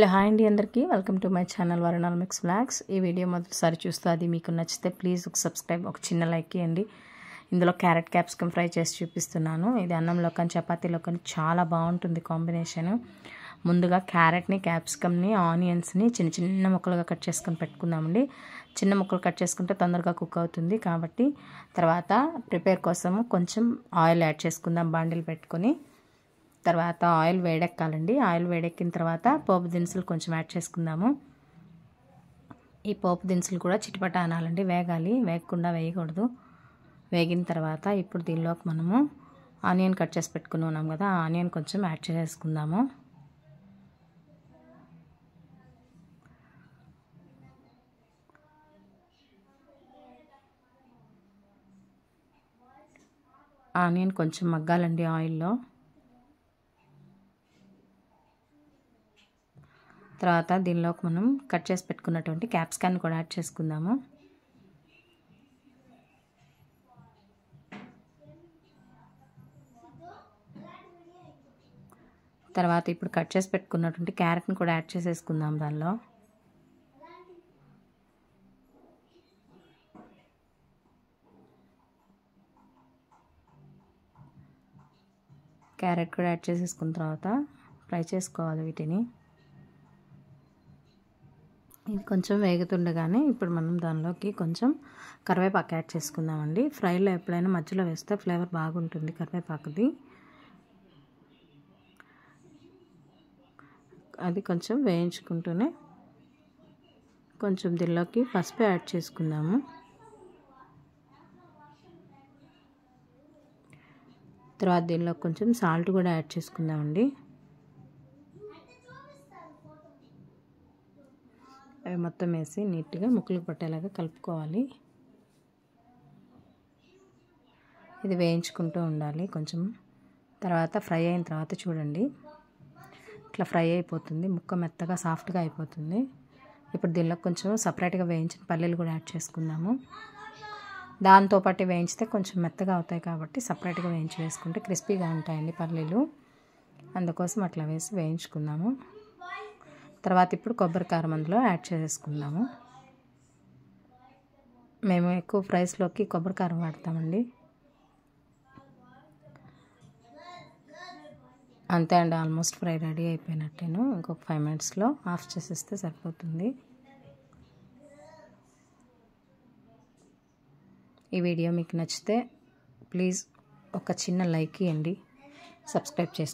hello hi అండి అందరికీ welcome to my channel Varunal mix blogs ఈ వీడియో మొదటిసారి చూస్తూ అది మీకు నచ్చితే ప్లీజ్ ఒక సబ్స్క్రైబ్ ఒక చిన్న లైక్ ఇవ్వండి ఇందులో క్యారెట్ క్యాప్సికమ్ ఫ్రై చేసి చూపిస్తున్నాను ఇది అన్నంలో కానీ చపాతీలో కానీ చాలా బాగుంటుంది కాంబినేషను ముందుగా క్యారెట్ని క్యాప్సికమ్ని ఆనియన్స్ని చిన్న చిన్న ముక్కలుగా కట్ చేసుకొని పెట్టుకుందామండి చిన్న ముక్కలు కట్ చేసుకుంటే తొందరగా కుక్ అవుతుంది కాబట్టి తర్వాత ప్రిపేర్ కోసము కొంచెం ఆయిల్ యాడ్ చేసుకుందాం బాండిల్ పెట్టుకొని తర్వాత ఆయిల్ వేడెక్కాలండి ఆయిల్ వేడెక్కిన తర్వాత పోపు దినుసులు కొంచెం యాడ్ చేసుకుందాము ఈ పోపు దినుసులు కూడా చిటిపట అనాలండి వేగాలి వేగకుండా వేయకూడదు వేగిన తర్వాత ఇప్పుడు దీనిలోకి మనము ఆనియన్ కట్ చేసి పెట్టుకుని ఉన్నాం కదా ఆనియన్ కొంచెం యాడ్ చేసుకుందాము ఆనియన్ కొంచెం మగ్గాలండి ఆయిల్లో తర్వాత దీనిలోకి మనం కట్ చేసి పెట్టుకున్నటువంటి క్యాప్స్కాన్ కూడా యాడ్ చేసుకుందాము తర్వాత ఇప్పుడు కట్ చేసి పెట్టుకున్నటువంటి క్యారెట్ని కూడా యాడ్ చేసేసుకుందాం దానిలో క్యారెట్ కూడా యాడ్ చేసేసుకున్న తర్వాత ఫ్రై చేసుకోవాలి వీటిని ఇది కొంచెం వేగుతుండగానే ఇప్పుడు మనం దానిలోకి కొంచెం కరివేపాకు యాడ్ చేసుకుందామండి ఫ్రైలో ఎప్పుడైనా మధ్యలో వేస్తే ఫ్లేవర్ బాగుంటుంది కరివేపాకుది అది కొంచెం వేయించుకుంటూనే కొంచెం దీనిలోకి పసుపు యాడ్ చేసుకుందాము తర్వాత దీనిలో కొంచెం సాల్ట్ కూడా యాడ్ చేసుకుందామండి అవి మొత్తం వేసి నీట్గా ముక్కలు పట్టేలాగా కలుపుకోవాలి ఇది వేయించుకుంటూ ఉండాలి కొంచెం తర్వాత ఫ్రై అయిన తర్వాత చూడండి ఇట్లా ఫ్రై అయిపోతుంది ముక్క మెత్తగా సాఫ్ట్గా అయిపోతుంది ఇప్పుడు దీనిలో కొంచెం సపరేట్గా వేయించిన పల్లీలు కూడా యాడ్ చేసుకున్నాము దాంతోపాటు వేయించితే కొంచెం మెత్తగా అవుతాయి కాబట్టి సపరేట్గా వేయించి వేసుకుంటే క్రిస్పీగా ఉంటాయండి పల్లీలు అందుకోసం అట్లా వేసి వేయించుకున్నాము తర్వాత ఇప్పుడు కొబ్బరి కారం అందులో యాడ్ చేసేసుకుందాము మేము ఎక్కువ ఫ్రైస్లోకి కొబ్బరి కారం వాడతామండి అంతే అండి ఆల్మోస్ట్ ఫ్రై రెడీ అయిపోయినట్టేను ఇంకొక ఫైవ్ మినిట్స్లో ఆఫ్ చేసేస్తే సరిపోతుంది ఈ వీడియో మీకు నచ్చితే ప్లీజ్ ఒక చిన్న లైక్ ఇవ్వండి సబ్స్క్రైబ్ చేసుకోండి